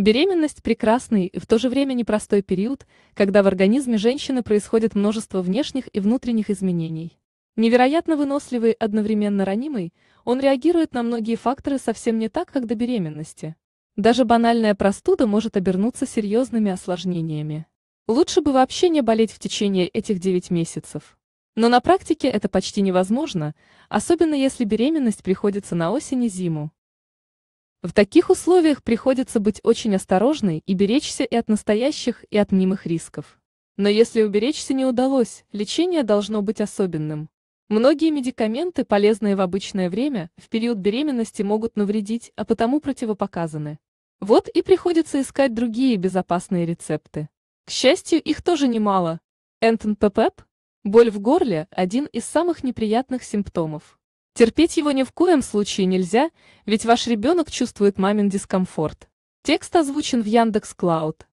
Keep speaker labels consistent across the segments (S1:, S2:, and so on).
S1: Беременность – прекрасный и в то же время непростой период, когда в организме женщины происходит множество внешних и внутренних изменений. Невероятно выносливый одновременно ранимый, он реагирует на многие факторы совсем не так, как до беременности. Даже банальная простуда может обернуться серьезными осложнениями. Лучше бы вообще не болеть в течение этих 9 месяцев. Но на практике это почти невозможно, особенно если беременность приходится на осень и зиму. В таких условиях приходится быть очень осторожной и беречься и от настоящих, и от мнимых рисков. Но если уберечься не удалось, лечение должно быть особенным. Многие медикаменты, полезные в обычное время, в период беременности могут навредить, а потому противопоказаны. Вот и приходится искать другие безопасные рецепты. К счастью, их тоже немало. Энтон Пепеп? Боль в горле – один из самых неприятных симптомов. Терпеть его ни в коем случае нельзя, ведь ваш ребенок чувствует мамин дискомфорт. Текст озвучен в Яндекс Клауд.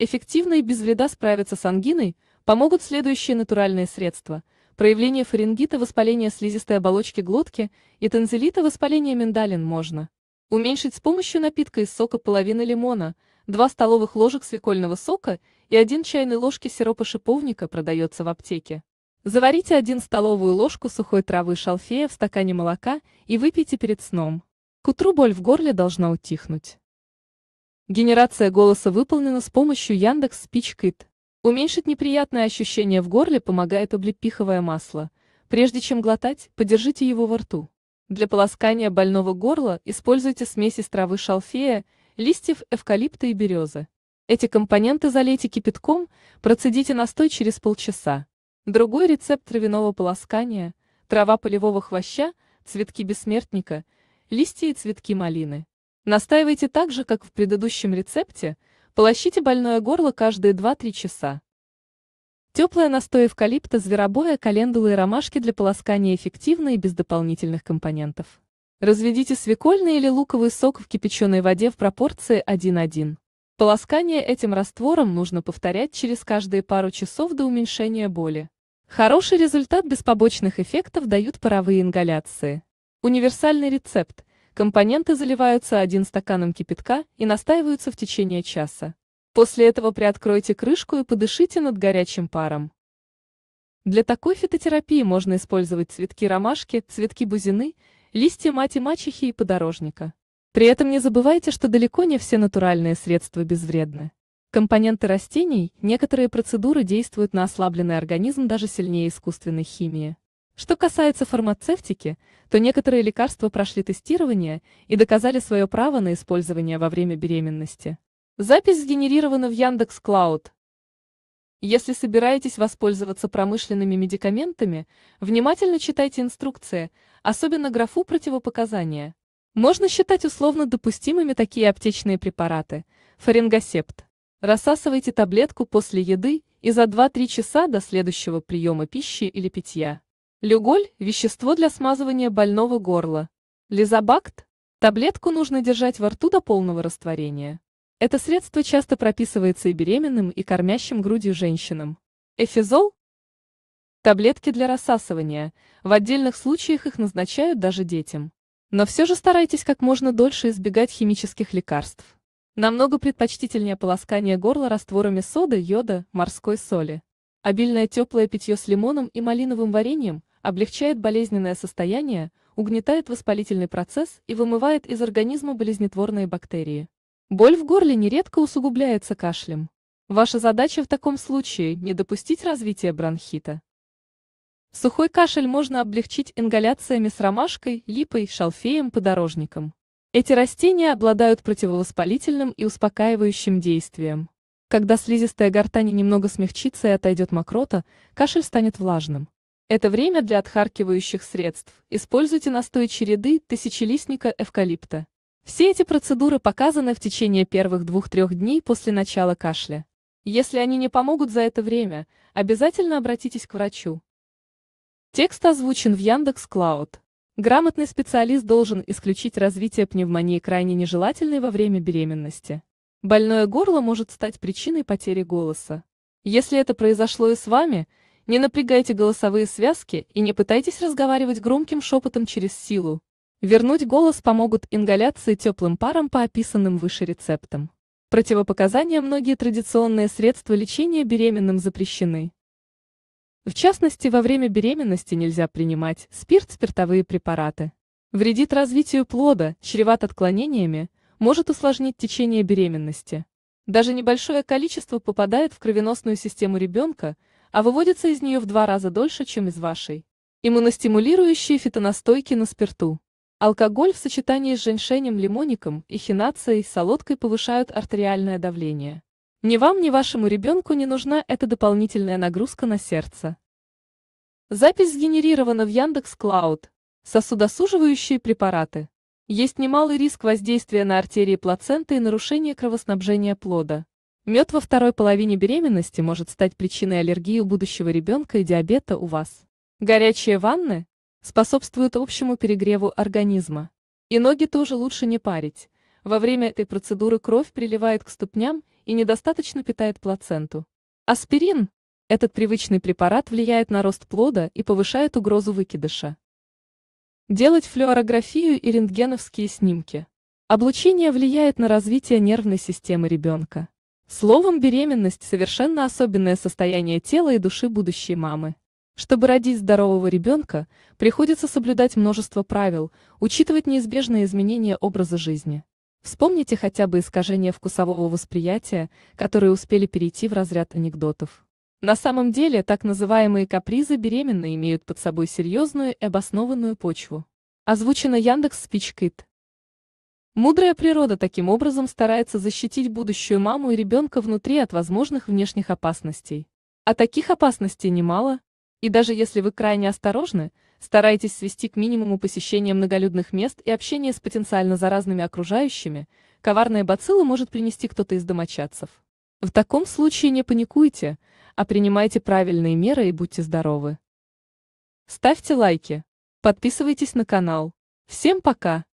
S1: Эффективно и без вреда справиться с ангиной помогут следующие натуральные средства. Проявление фарингита, воспаления слизистой оболочки глотки и танзелита, воспаления миндалин можно. Уменьшить с помощью напитка из сока половины лимона, 2 столовых ложек свекольного сока и 1 чайной ложки сиропа шиповника продается в аптеке. Заварите 1 столовую ложку сухой травы шалфея в стакане молока и выпейте перед сном. К утру боль в горле должна утихнуть. Генерация голоса выполнена с помощью Яндекс Спичкит. Уменьшить неприятное ощущение в горле помогает облепиховое масло. Прежде чем глотать, подержите его во рту. Для полоскания больного горла используйте смесь из травы шалфея, листьев эвкалипта и березы. Эти компоненты залейте кипятком, процедите настой через полчаса. Другой рецепт травяного полоскания – трава полевого хвоща, цветки бессмертника, листья и цветки малины. Настаивайте так же, как в предыдущем рецепте, полощите больное горло каждые 2-3 часа. Теплая настой эвкалипта, зверобоя, календулы и ромашки для полоскания эффективны и без дополнительных компонентов. Разведите свекольный или луковый сок в кипяченой воде в пропорции 1-1. Полоскание этим раствором нужно повторять через каждые пару часов до уменьшения боли. Хороший результат без побочных эффектов дают паровые ингаляции. Универсальный рецепт. Компоненты заливаются один стаканом кипятка и настаиваются в течение часа. После этого приоткройте крышку и подышите над горячим паром. Для такой фитотерапии можно использовать цветки ромашки, цветки бузины, листья мати мачехи и подорожника. При этом не забывайте, что далеко не все натуральные средства безвредны. Компоненты растений, некоторые процедуры действуют на ослабленный организм даже сильнее искусственной химии. Что касается фармацевтики, то некоторые лекарства прошли тестирование и доказали свое право на использование во время беременности. Запись сгенерирована в Яндекс Клауд. Если собираетесь воспользоваться промышленными медикаментами, внимательно читайте инструкции, особенно графу противопоказания. Можно считать условно допустимыми такие аптечные препараты. Фарингосепт. Рассасывайте таблетку после еды и за 2-3 часа до следующего приема пищи или питья. Люголь – вещество для смазывания больного горла. Лизобакт – таблетку нужно держать во рту до полного растворения. Это средство часто прописывается и беременным, и кормящим грудью женщинам. Эфизол – таблетки для рассасывания, в отдельных случаях их назначают даже детям. Но все же старайтесь как можно дольше избегать химических лекарств. Намного предпочтительнее полоскание горла растворами соды, йода, морской соли. Обильное теплое питье с лимоном и малиновым вареньем облегчает болезненное состояние, угнетает воспалительный процесс и вымывает из организма болезнетворные бактерии. Боль в горле нередко усугубляется кашлем. Ваша задача в таком случае – не допустить развития бронхита. Сухой кашель можно облегчить ингаляциями с ромашкой, липой, шалфеем, подорожником. Эти растения обладают противовоспалительным и успокаивающим действием. Когда слизистая гортань немного смягчится и отойдет мокрота, кашель станет влажным. Это время для отхаркивающих средств. Используйте настой череды тысячелистника эвкалипта. Все эти процедуры показаны в течение первых двух-трех дней после начала кашля. Если они не помогут за это время, обязательно обратитесь к врачу. Текст озвучен в Яндекс Клауд. Грамотный специалист должен исключить развитие пневмонии крайне нежелательной во время беременности. Больное горло может стать причиной потери голоса. Если это произошло и с вами, не напрягайте голосовые связки и не пытайтесь разговаривать громким шепотом через силу. Вернуть голос помогут ингаляции теплым паром по описанным выше рецептам. Противопоказания многие традиционные средства лечения беременным запрещены. В частности, во время беременности нельзя принимать спирт, спиртовые препараты. Вредит развитию плода, чреват отклонениями, может усложнить течение беременности. Даже небольшое количество попадает в кровеносную систему ребенка, а выводится из нее в два раза дольше, чем из вашей. Иммуностимулирующие фитонастойки на спирту. Алкоголь в сочетании с женьшенем лимоником и хинацией солодкой повышают артериальное давление. Ни вам, ни вашему ребенку не нужна эта дополнительная нагрузка на сердце. Запись сгенерирована в Яндекс Клауд. Сосудосуживающие препараты. Есть немалый риск воздействия на артерии плаценты и нарушения кровоснабжения плода. Мед во второй половине беременности может стать причиной аллергии у будущего ребенка и диабета у вас. Горячие ванны способствуют общему перегреву организма. И ноги тоже лучше не парить. Во время этой процедуры кровь приливает к ступням и недостаточно питает плаценту. Аспирин. Этот привычный препарат влияет на рост плода и повышает угрозу выкидыша. Делать флюорографию и рентгеновские снимки. Облучение влияет на развитие нервной системы ребенка. Словом, беременность – совершенно особенное состояние тела и души будущей мамы. Чтобы родить здорового ребенка, приходится соблюдать множество правил, учитывать неизбежные изменения образа жизни. Вспомните хотя бы искажения вкусового восприятия, которые успели перейти в разряд анекдотов. На самом деле, так называемые капризы беременной имеют под собой серьезную и обоснованную почву. Озвучено Яндекс Спичкит. Мудрая природа таким образом старается защитить будущую маму и ребенка внутри от возможных внешних опасностей. А таких опасностей немало, и даже если вы крайне осторожны, Старайтесь свести к минимуму посещение многолюдных мест и общение с потенциально заразными окружающими, Коварная бацилла может принести кто-то из домочадцев. В таком случае не паникуйте, а принимайте правильные меры и будьте здоровы. Ставьте лайки, подписывайтесь на канал. Всем пока!